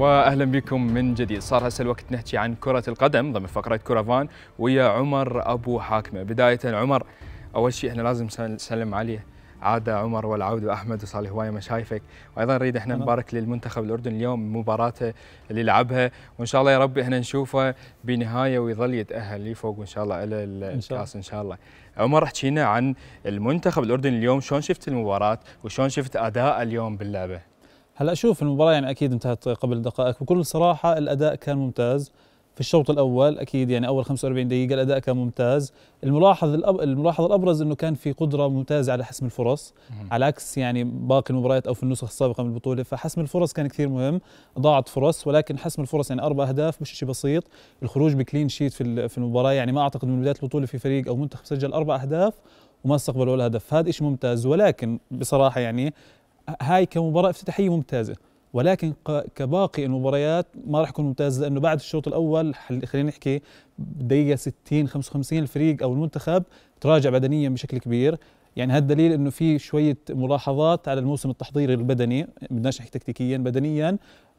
واهلا بكم من جديد صار هسه الوقت نحكي عن كره القدم ضمن فقره كرفان ويا عمر ابو حاكمه بدايه عمر اول شيء احنا لازم نسلم عليه عاده عمر والعود واحمد وصار لي هوايه مشايفك وايضا نريد احنا نبارك للمنتخب الاردني اليوم مباراته اللي لعبها وان شاء الله يا رب احنا نشوفه بنهايه ويظل يتاهل لفوق وان شاء الله الى الكاس ان شاء الله عمر حكينا عن المنتخب الاردني اليوم شلون شفت المباراه وشلون شفت اداء اليوم باللعبه هلا شوف المباراه يعني اكيد انتهت قبل دقائق بكل صراحه الاداء كان ممتاز في الشوط الاول اكيد يعني اول 45 دقيقه الاداء كان ممتاز الملاحظ الأب... الملاحظ الابرز انه كان في قدره ممتازه على حسم الفرص على عكس يعني باقي المباريات او في النسخ السابقه من البطوله فحسم الفرص كان كثير مهم ضاعت فرص ولكن حسم الفرص يعني اربع اهداف مش شيء بسيط الخروج بكلين شيت في في المباراه يعني ما اعتقد من بدايه البطوله في فريق او منتخب سجل اربع اهداف وما استقبلوا ولا هدف هذا شيء ممتاز ولكن بصراحه يعني هاي كمباراه افتتاحيه ممتازه ولكن كباقي المباريات ما راح يكون ممتاز لانه بعد الشوط الاول خلينا نحكي دقيقه 60 55 الفريق او المنتخب تراجع بدنيا بشكل كبير يعني هذا دليل انه في شويه ملاحظات على الموسم التحضيري البدني بدناش نحكي تكتيكيا بدنيا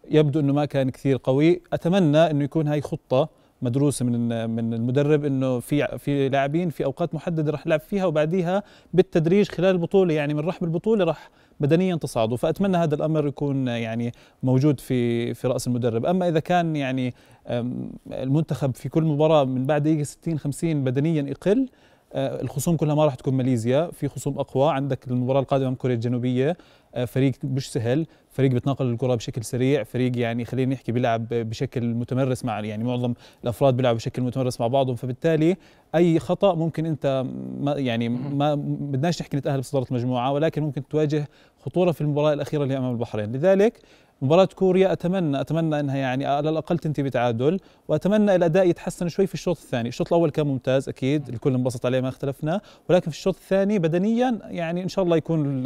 يبدو انه ما كان كثير قوي اتمنى انه يكون هاي خطه مدروسه من من المدرب انه في في لاعبين في اوقات محدده رح يلعب فيها وبعديها بالتدريج خلال البطوله يعني من رحب البطوله رح بدنيا تصاعدوا فاتمنى هذا الامر يكون يعني موجود في في راس المدرب اما اذا كان يعني المنتخب في كل مباراه من بعد دقيقه 60 50 بدنيا يقل آه، الخصوم كلها ما راح تكون ماليزيا في خصوم اقوى عندك المباراه القادمه امام كوريا الجنوبيه آه، فريق مش سهل فريق بتناقل الكره بشكل سريع فريق يعني خلينا نحكي بيلعب بشكل متمرس مع يعني معظم الافراد بيلعبوا بشكل متمرس مع بعضهم فبالتالي اي خطا ممكن انت ما يعني ما بدناش نحكي نتاهل بصداره المجموعه ولكن ممكن تواجه خطوره في المباراه الاخيره اللي امام البحرين لذلك مباراة كوريا أتمنى أتمنى أنها يعني على الأقل تنتهي بتعادل وأتمنى الأداء يتحسن شوي في الشوط الثاني الشوط الأول كان ممتاز أكيد الكل انبسط عليه ما اختلفنا ولكن في الشوط الثاني بدنيا يعني إن شاء الله يكون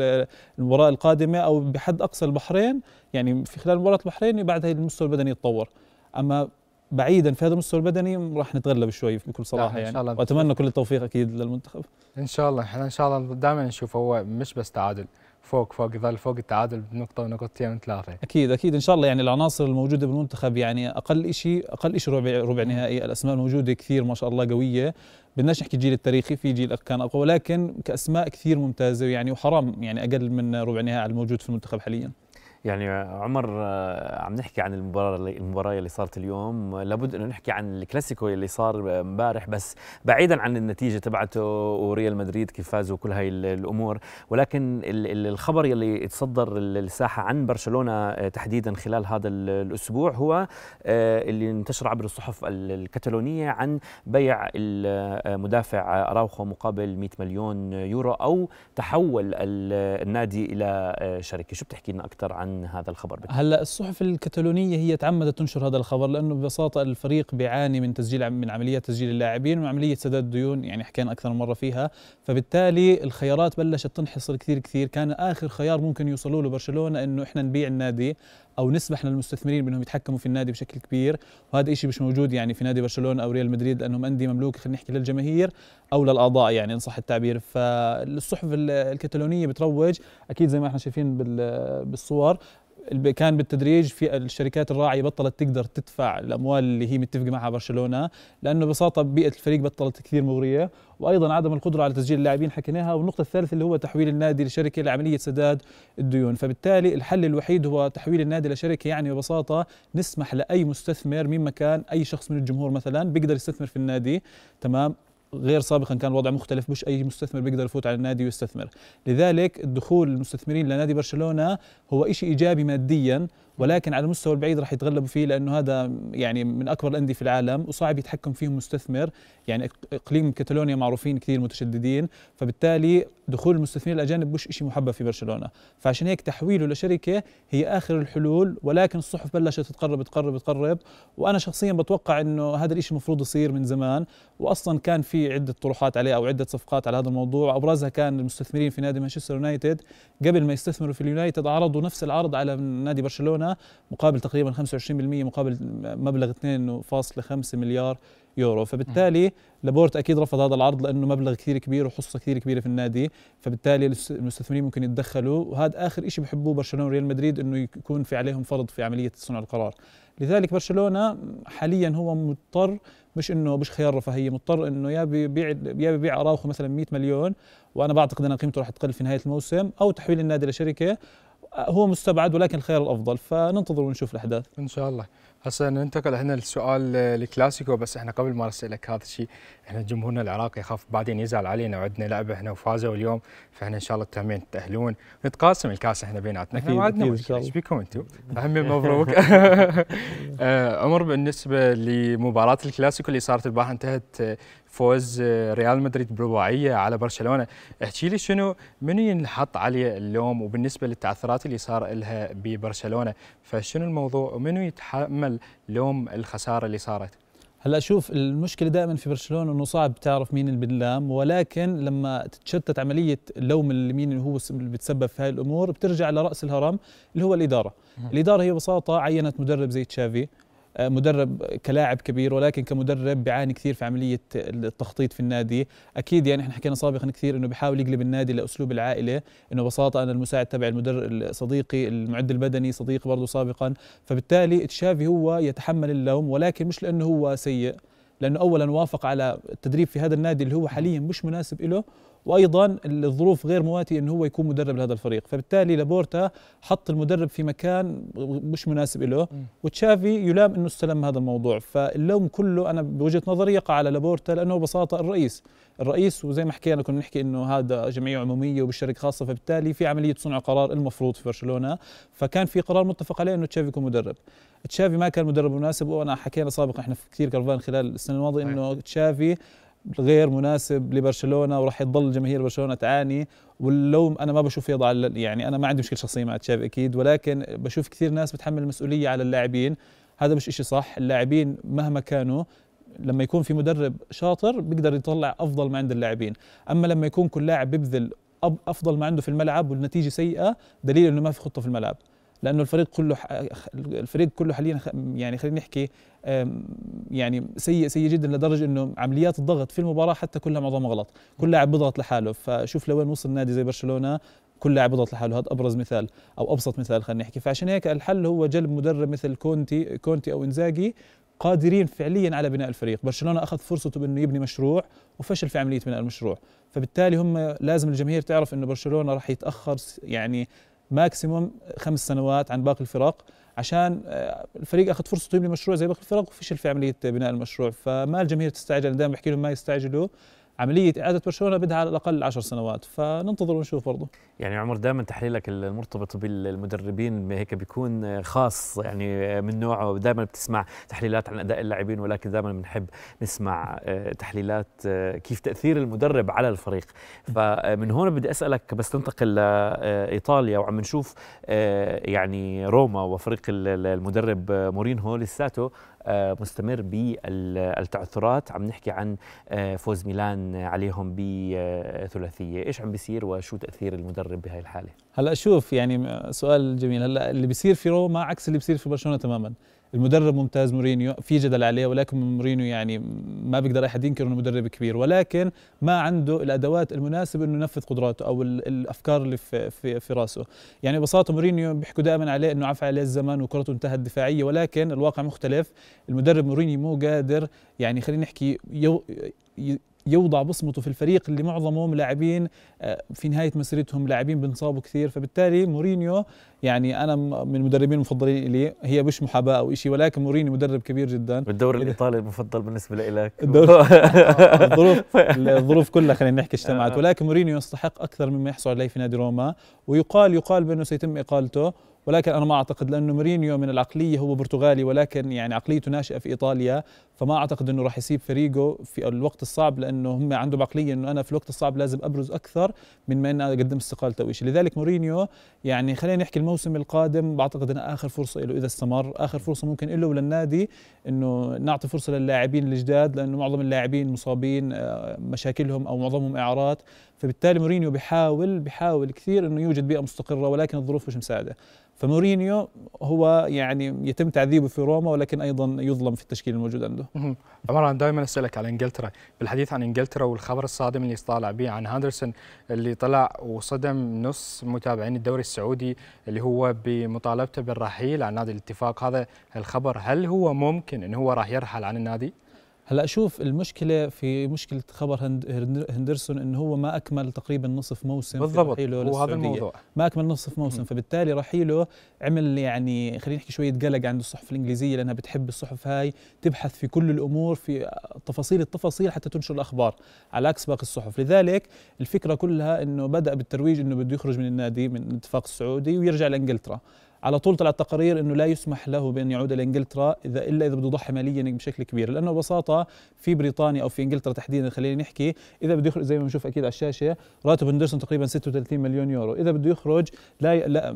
المباراة القادمة أو بحد أقصى البحرين يعني في خلال مباراة البحرين بعدها المستوى البدني يتطور أما بعيدا في هذا المستوى البدني راح نتغلب شوي بكل صراحه يعني إن شاء الله واتمنى كل التوفيق اكيد للمنتخب ان شاء الله احنا ان شاء الله دائما نشوف هو مش بس تعادل فوق فوق يظل فوق التعادل بنقطه ونقطتين وثلاثه اكيد اكيد ان شاء الله يعني العناصر الموجوده بالمنتخب يعني اقل شيء اقل شيء ربع ربع نهائي الاسماء الموجوده كثير ما شاء الله قويه بدناش نحكي جيل التاريخي في جيل كان اقوى ولكن كاسماء كثير ممتازه يعني وحرام يعني اقل من ربع نهائي الموجود في المنتخب حاليا يعني عمر آه، عم نحكي عن المباراه المباراه اللي صارت اليوم لابد انه نحكي عن الكلاسيكو اللي صار آه، امبارح بس بعيدا عن النتيجه تبعته وريال مدريد كيف فاز وكل هاي الامور ولكن الخبر اللي تصدر الساحه عن برشلونه آه، تحديدا خلال هذا الاسبوع هو اللي انتشر عبر الصحف الكتالونيه عن بيع المدافع اراوخو مقابل 100 مليون يورو او تحول النادي الى شركه شو بتحكي لنا اكثر عن عن هذا الخبر هلا الصحف الكتالونيه هي تعمدت تنشر هذا الخبر لانه ببساطه الفريق بيعاني من تسجيل من عمليه تسجيل اللاعبين وعمليه سداد ديون يعني حكينا اكثر من مره فيها فبالتالي الخيارات بلشت تنحصر كثير كثير كان اخر خيار ممكن يوصلوا له برشلونه انه احنا نبيع النادي او نسمح للمستثمرين بانهم يتحكموا في النادي بشكل كبير وهذا شيء مش موجود يعني في نادي برشلونه او ريال مدريد لانهم انديه مملوكه خلينا نحكي للجماهير او للاعضاء يعني ان صح التعبير فالصحف الكتالونيه بتروج اكيد زي ما احنا شايفين بالصور كان بالتدريج في الشركات الراعيه بطلت تقدر تدفع الاموال اللي هي متفقه معها برشلونه لانه ببساطه بيئه الفريق بطلت كثير مغريه وايضا عدم القدره على تسجيل اللاعبين حكيناها والنقطه الثالثه اللي هو تحويل النادي لشركه لعمليه سداد الديون فبالتالي الحل الوحيد هو تحويل النادي لشركه يعني ببساطه نسمح لاي مستثمر مين مكان اي شخص من الجمهور مثلا بيقدر يستثمر في النادي تمام غير سابقا كان الوضع مختلف مش اي مستثمر بيقدر يفوت على النادي ويستثمر لذلك دخول المستثمرين لنادي برشلونه هو شيء ايجابي ماديا ولكن على المستوى البعيد راح يتغلبوا فيه لانه هذا يعني من اكبر الانديه في العالم وصعب يتحكم فيهم مستثمر يعني اقليم كتالونيا معروفين كثير متشددين فبالتالي دخول المستثمرين الاجانب مش شيء محبب في برشلونه فعشان هيك تحويله لشركه هي اخر الحلول ولكن الصحف بلشت تقرب تقرب تقرب وانا شخصيا بتوقع انه هذا الشيء المفروض يصير من زمان واصلا كان في عده طروحات عليه او عده صفقات على هذا الموضوع ابرزها كان المستثمرين في نادي مانشستر يونايتد قبل ما يستثمروا في اليونايتد عرضوا نفس العرض على نادي برشلونه سنة مقابل تقريبا 25% مقابل مبلغ 2.5 مليار يورو فبالتالي لابورت اكيد رفض هذا العرض لانه مبلغ كثير كبير وحصه كثير كبيره في النادي فبالتالي المستثمرين ممكن يتدخلوا وهذا اخر شيء بحبوه برشلونه وريال مدريد انه يكون في عليهم فرض في عمليه صنع القرار لذلك برشلونه حاليا هو مضطر مش انه مش خيار رفاهيه مضطر انه يا بيبيع يا بيبيع اراوخو مثلا 100 مليون وانا بعتقد ان قيمته راح تقل في نهايه الموسم او تحويل النادي لشركه هو مستبعد ولكن الخيار الافضل فننتظر ونشوف الاحداث ان شاء الله هسه ننتقل احنا للسؤال آه، الكلاسيكو بس احنا قبل ما نسالك هذا الشيء احنا جمهورنا العراقي يخاف بعدين يزعل علينا وعندنا لعبه احنا وفازوا اليوم فاحنا ان شاء الله تهمين تاهلون نتقاسم الكاس احنا بيناتنا احنا ما عندنا ايش بيكم انتم؟ اهم مبروك آه، عمر بالنسبه لمباراه الكلاسيكو اللي صارت البارحه انتهت آه، فوز آه، ريال مدريد برباعيه على برشلونه احكي لي شنو منو ينحط عليه اللوم وبالنسبه للتعثرات اللي صار لها ببرشلونه فشنو الموضوع ومنو يتحمل لوم الخساره اللي صارت هلا شوف المشكله دائما في برشلونه انه صعب تعرف مين اللي بنلام ولكن لما تتشتت عمليه لوم مين اللي هو اللي بتسبب في هاي الامور بترجع لراس الهرم اللي هو الاداره الاداره هي ببساطه عينت مدرب زي تشافي آه، مدرب كلاعب كبير ولكن كمدرب بيعاني كثير في عمليه التخطيط في النادي اكيد يعني احنا حكينا سابقا كثير انه بيحاول يقلب النادي لاسلوب العائله انه ببساطه انا المساعد تبع المدرب صديقي المعد البدني صديقي برضه سابقا فبالتالي تشافي هو يتحمل اللوم ولكن مش لانه هو سيء لانه اولا وافق على التدريب في هذا النادي اللي هو حاليا مش مناسب له وايضا الظروف غير مواتيه انه هو يكون مدرب لهذا الفريق فبالتالي لابورتا حط المدرب في مكان مش مناسب له وتشافي يلام انه استلم هذا الموضوع فاللوم كله انا بوجهه نظري يقع على لابورتا لانه ببساطه الرئيس الرئيس وزي ما حكينا كنا نحكي انه هذا جمعيه عموميه وبالشركه خاصه فبالتالي في عمليه صنع قرار المفروض في برشلونه فكان في قرار متفق عليه انه تشافي يكون مدرب تشافي ما كان مدرب مناسب وانا حكينا سابقا احنا في كثير كرفان خلال السنه الماضيه انه تشافي غير مناسب لبرشلونه وراح يضل جماهير برشلونه تعاني واللوم انا ما بشوف يضع يعني انا ما عندي مشكله شخصيه مع تشافي اكيد ولكن بشوف كثير ناس بتحمل المسؤوليه على اللاعبين هذا مش إشي صح اللاعبين مهما كانوا لما يكون في مدرب شاطر بيقدر يطلع افضل ما عند اللاعبين اما لما يكون كل لاعب بيبذل افضل ما عنده في الملعب والنتيجه سيئه دليل انه ما في خطه في الملعب لانه الفريق كله الفريق كله حاليا يعني خلينا نحكي يعني سيء سيء جدا لدرجه انه عمليات الضغط في المباراه حتى كلها معظمها غلط، كل لاعب بيضغط لحاله فشوف لوين وصل نادي زي برشلونه كل لاعب بيضغط لحاله هذا ابرز مثال او ابسط مثال خلينا نحكي فعشان هيك الحل هو جلب مدرب مثل كونتي كونتي او انزاجي قادرين فعليا على بناء الفريق برشلونه اخذ فرصته بانه يبني مشروع وفشل في عمليه بناء المشروع فبالتالي هم لازم الجماهير تعرف انه برشلونه راح يتاخر يعني ماكسيموم خمس سنوات عن باقي الفرق عشان آه، الفريق اخذ فرصه يبني مشروع زي باقي الفرق وفشل في عمليه بناء المشروع فما الجماهير تستعجل دائما بحكي لهم ما يستعجلوا عملية إعادة برشلونة بدها على الأقل عشر سنوات فننتظر ونشوف برضه يعني عمر دائما تحليلك المرتبط بالمدربين هيك بيكون خاص يعني من نوعه دائما بتسمع تحليلات عن أداء اللاعبين ولكن دائما بنحب نسمع آه، تحليلات آه، كيف تأثير المدرب على الفريق فمن هون بدي أسألك بس تنتقل لإيطاليا وعم نشوف آه، يعني روما وفريق المدرب مورينهو لساته آه، مستمر بالتعثرات عم نحكي عن آه، فوز ميلان عليهم بثلاثيه ايش عم بيصير وشو تاثير المدرب بهاي الحاله هلا شوف يعني سؤال جميل هلا اللي بيصير في روما عكس اللي بيصير في برشلونه تماما المدرب ممتاز مورينيو في جدل عليه ولكن مورينيو يعني ما بيقدر احد ينكر انه مدرب كبير ولكن ما عنده الادوات المناسبه انه ينفذ قدراته او الافكار اللي في في, في راسه يعني ببساطه مورينيو بيحكوا دائما عليه انه عفى عليه الزمن وكرته انتهت دفاعيه ولكن الواقع مختلف المدرب مورينيو مو قادر يعني خلينا نحكي يوضع بصمته في الفريق اللي معظمهم لاعبين آه، في نهايه مسيرتهم لاعبين بنصابوا كثير فبالتالي مورينيو يعني انا من المدربين المفضلين لي هي مش محاباه او شيء ولكن مورينيو مدرب كبير جدا والدوري إيه. الايطالي المفضل بالنسبه لك الظروف الظروف كلها خلينا نحكي اجتمعت آه. ولكن مورينيو يستحق اكثر مما يحصل عليه في نادي روما ويقال يقال بانه سيتم اقالته ولكن انا ما اعتقد لانه مورينيو من العقليه هو برتغالي ولكن يعني عقليته ناشئه في ايطاليا فما اعتقد انه راح يسيب فريقه في الوقت الصعب لانه هم عندهم عقليه انه انا في الوقت الصعب لازم ابرز اكثر من ما اني اقدم استقالته او لذلك مورينيو يعني خلينا نحكي الموسم القادم بعتقد انه اخر فرصه له اذا استمر اخر فرصه ممكن له وللنادي انه نعطي فرصه للاعبين الجداد لانه معظم اللاعبين مصابين آه، مشاكلهم او معظمهم اعارات فبالتالي مورينيو بيحاول بيحاول كثير انه يوجد بيئه مستقره ولكن الظروف مش مساعده فمورينيو هو يعني يتم تعذيبه في روما ولكن ايضا يظلم في التشكيل الموجود عنده. عمر انا دائما اسالك على انجلترا، بالحديث عن انجلترا والخبر الصادم اللي طالع به عن هاندرسون اللي طلع وصدم نص متابعين الدوري السعودي اللي هو بمطالبته بالرحيل عن نادي الاتفاق، هذا الخبر هل هو ممكن انه هو راح يرحل عن النادي؟ هلا شوف المشكله في مشكله خبر هندرسون انه هو ما اكمل تقريبا نصف موسم بالضبط رحيله وهذا الموضوع ما اكمل نصف موسم م. فبالتالي رحيله عمل يعني خلينا نحكي شويه قلق عند الصحف الانجليزيه لانها بتحب الصحف هاي تبحث في كل الامور في تفاصيل التفاصيل حتى تنشر الاخبار على عكس باقي الصحف لذلك الفكره كلها انه بدا بالترويج انه بده يخرج من النادي من الاتفاق السعودي ويرجع لانجلترا على طول طلعت تقارير انه لا يسمح له بان يعود انجلترا اذا الا اذا بده يضحي ماليا بشكل كبير لانه ببساطه في بريطانيا او في انجلترا تحديدا خلينا نحكي اذا بده يخرج زي ما بنشوف اكيد على الشاشه راتب هندرسون تقريبا 36 مليون يورو اذا بده يخرج لا, لا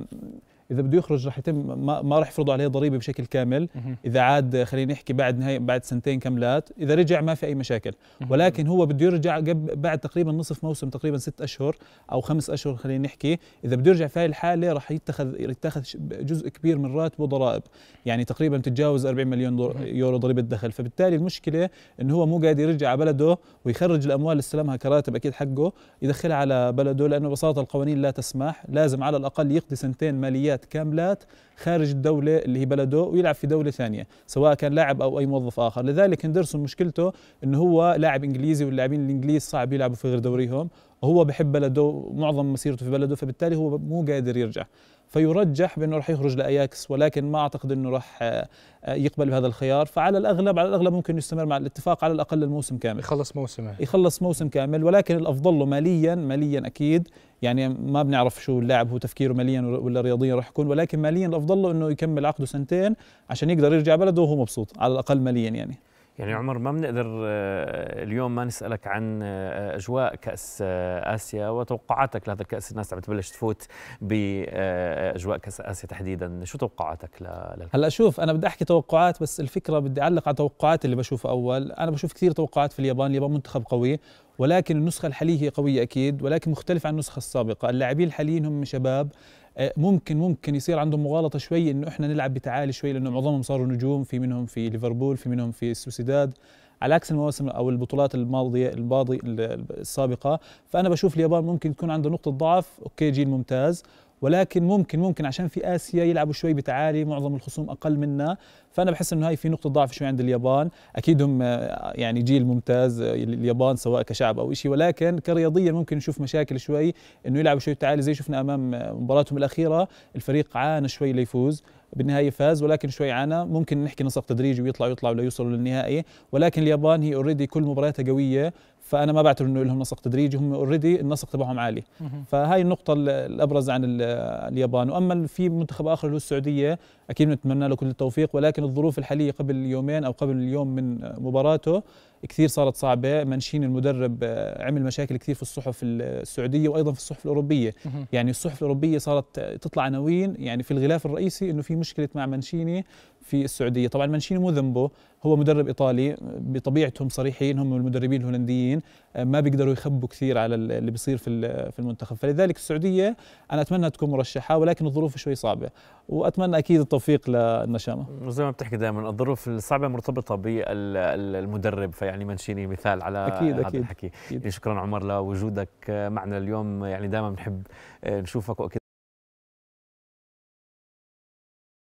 اذا بده يخرج رح يتم ما, ما رح يفرضوا عليه ضريبه بشكل كامل اذا عاد خلينا نحكي بعد نهاية بعد سنتين كاملات اذا رجع ما في اي مشاكل ولكن هو بده يرجع بعد تقريبا نصف موسم تقريبا ست اشهر او خمس اشهر خلينا نحكي اذا بده يرجع في هاي الحاله رح يتخذ يتخذ جزء كبير من راتبه ضرائب يعني تقريبا تتجاوز 40 مليون يورو ضريبه دخل فبالتالي المشكله انه هو مو قادر يرجع على بلده ويخرج الاموال اللي استلمها كراتب اكيد حقه يدخلها على بلده لانه ببساطه القوانين لا تسمح لازم على الاقل يقضي سنتين ماليات حياته كاملات خارج الدولة اللي هي بلده ويلعب في دولة ثانية سواء كان لاعب أو أي موظف آخر لذلك هندرسون مشكلته أنه هو لاعب إنجليزي واللاعبين الإنجليز صعب يلعبوا في غير دوريهم وهو بحب بلده معظم مسيرته في بلده فبالتالي هو مو قادر يرجع فيرجح بانه راح يخرج لاياكس ولكن ما اعتقد انه راح آه، آه، يقبل بهذا الخيار فعلى الاغلب على الاغلب ممكن يستمر مع الاتفاق على الاقل الموسم كامل يخلص موسمه آه. يخلص موسم كامل ولكن الافضل له ماليا ماليا اكيد يعني ما بنعرف شو اللاعب هو تفكيره ماليا ولا رياضيا راح يكون ولكن ماليا الافضل له انه يكمل عقده سنتين عشان يقدر يرجع بلده وهو مبسوط على الاقل ماليا يعني يعني عمر ما بنقدر آه، اليوم ما نسالك عن آه، اجواء كاس آه، اسيا وتوقعاتك لهذا الكاس الناس عم تبلش تفوت باجواء كاس اسيا تحديدا شو توقعاتك لل... هلا شوف انا بدي احكي توقعات بس الفكره بدي اعلق على توقعات اللي بشوفها اول انا بشوف كثير توقعات في اليابان اليابان منتخب قوي ولكن النسخه الحاليه هي قويه اكيد ولكن مختلفه عن النسخه السابقه اللاعبين الحاليين هم شباب آه، ممكن ممكن يصير عندهم مغالطه شوي انه احنا نلعب بتعالي شوي لانه معظمهم صاروا نجوم في منهم في ليفربول في منهم في سوسيداد على عكس المواسم او البطولات الماضيه الماضي السابقه فانا بشوف اليابان ممكن تكون عنده نقطه ضعف اوكي جيل ممتاز ولكن ممكن ممكن عشان في اسيا يلعبوا شوي بتعالي معظم الخصوم اقل منا فانا بحس انه هاي في نقطه ضعف شوي عند اليابان اكيد هم آه، يعني جيل ممتاز آه، اليابان سواء كشعب او شيء ولكن كرياضيا ممكن نشوف مشاكل شوي انه يلعبوا شوي بتعالي زي شفنا امام آه، مباراتهم الاخيره الفريق عانى شوي ليفوز بالنهاية فاز ولكن شوي عانى ممكن نحكي نسق تدريجي ويطلع ويطلع ولا يوصلوا للنهائي ولكن اليابان هي اوريدي كل مبارياتها قوية فانا ما بعتبر انه لهم نسق تدريجي هم اوريدي النسق تبعهم عالي فهاي النقطه الابرز عن اليابان واما في منتخب اخر اللي هو السعوديه اكيد بنتمنى له كل التوفيق ولكن الظروف الحاليه قبل يومين او قبل اليوم من مباراته كثير صارت صعبه منشين المدرب عمل مشاكل كثير في الصحف السعوديه وايضا في الصحف الاوروبيه يعني الصحف الاوروبيه صارت تطلع عناوين يعني في الغلاف الرئيسي انه في مشكله مع منشيني في السعوديه طبعا مانشيني مو ذنبه هو مدرب ايطالي بطبيعتهم صريحين هم المدربين الهولنديين آه، ما بيقدروا يخبوا كثير على اللي بيصير في في المنتخب فلذلك السعوديه انا اتمنى تكون مرشحه ولكن الظروف شوي صعبه واتمنى اكيد التوفيق للنشامه وزي ما بتحكي دائما الظروف الصعبه مرتبطه بالمدرب فيعني مانشيني مثال على أكيد هذا أكيد الحكي أكيد. شكرا عمر لوجودك معنا اليوم يعني دائما بنحب نشوفك واكيد